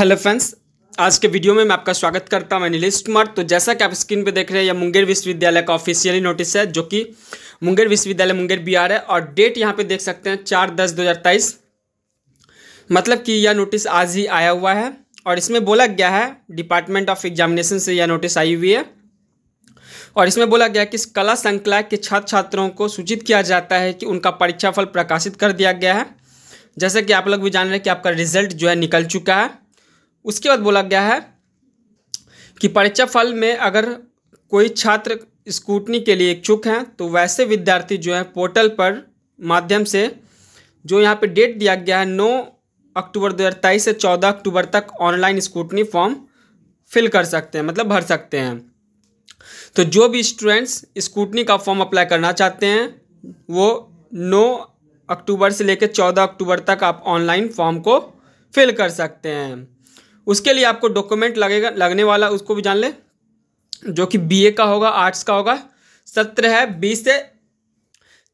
hello friends आज के video में मैं आपका स्वागत करता हूं मैं नीलेश कुमार तो जैसा कि आप स्क्रीन पे देख रहे हैं यह मुंगेर विश्वविद्यालय का ऑफिशियली नोटिस है जो कि मुंगेर विश्वविद्यालय मुंगेर बिहार है और डेट यहां पे देख सकते हैं चार दस दो हज़ार तेईस मतलब कि यह नोटिस आज ही आया हुआ है और इसमें बोला गया है डिपार्टमेंट ऑफ एग्जामिनेशन से यह नोटिस आई हुई है और इसमें बोला गया कि कला संकला के छात्र छात्राओं को सूचित किया जाता है कि उनका परीक्षाफल प्रकाशित कर दिया गया है जैसा कि आप लोग भी जान रहे हैं कि आपका रिजल्ट जो है निकल चुका है उसके बाद बोला गया है कि परीक्षा फल में अगर कोई छात्र स्कूटनी के लिए इच्छुक हैं तो वैसे विद्यार्थी जो है पोर्टल पर माध्यम से जो यहाँ पे डेट दिया गया है नौ अक्टूबर दो हज़ार तेईस से चौदह अक्टूबर तक ऑनलाइन स्कूटनी फॉर्म फिल कर सकते हैं मतलब भर सकते हैं तो जो भी स्टूडेंट्स स्कूटनी का फॉर्म अप्लाई करना चाहते हैं वो नौ अक्टूबर से लेकर चौदह अक्टूबर तक आप ऑनलाइन फॉर्म को फिल कर सकते हैं उसके लिए आपको डॉक्यूमेंट लगेगा लगने वाला उसको भी जान ले जो कि बीए का होगा आर्ट्स का होगा सत्र है बीस से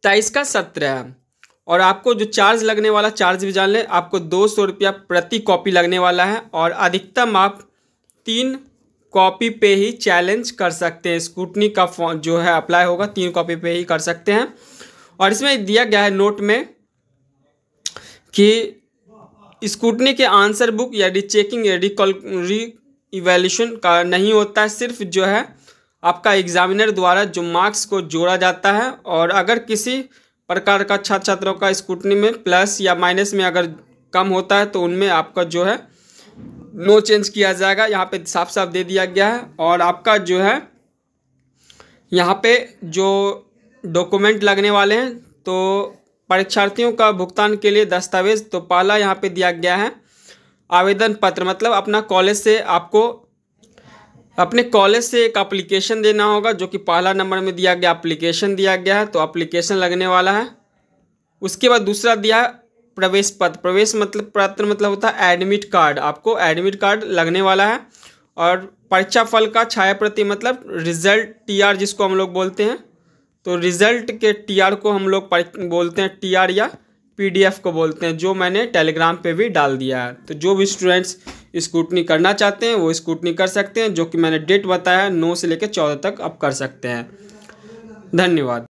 तेईस का सत्र है और आपको जो चार्ज लगने वाला चार्ज भी जान लें आपको दो सौ रुपया प्रति कॉपी लगने वाला है और अधिकतम आप तीन कॉपी पे ही चैलेंज कर सकते हैं स्कूटनी का फॉर्म जो है अप्लाई होगा तीन कॉपी पे ही कर सकते हैं और इसमें दिया गया है नोट में कि स्कूटनी के आंसर बुक या rechecking checking recall reevaluation का नहीं होता है सिर्फ जो है आपका एग्जामिनर द्वारा जो मार्क्स को जोड़ा जाता है और अगर किसी प्रकार का छात्र छात्रों का स्कूटनी में प्लस या माइनस में अगर कम होता है तो उनमें आपका जो है नो चेंज किया जाएगा यहाँ पे साफ साफ दे दिया गया है और आपका जो है यहाँ पे जो डॉक्यूमेंट लगने वाले हैं तो परीक्षार्थियों का भुगतान के लिए दस्तावेज तो पहला यहाँ पे दिया गया है आवेदन पत्र मतलब अपना कॉलेज से आपको अपने कॉलेज से एक एप्लीकेशन देना होगा जो कि पहला नंबर में दिया गया एप्लीकेशन दिया गया है तो एप्लीकेशन लगने वाला है उसके बाद दूसरा दिया प्रवेश पत्र प्रवेश मतलब पत्र मतलब होता है एडमिट कार्ड आपको एडमिट कार्ड लगने वाला है और परीक्षा फल का छाया प्रति मतलब रिजल्ट टीआर जिसको हम लोग बोलते हैं तो रिज़ल्ट के टीआर को हम लोग बोलते हैं टीआर या पीडीएफ को बोलते हैं जो मैंने टेलीग्राम पे भी डाल दिया है तो जो भी स्टूडेंट्स स्कूटनी करना चाहते हैं वो स्कूटनी कर सकते हैं जो कि मैंने डेट बताया है नौ से लेकर चौदह तक अब कर सकते हैं धन्यवाद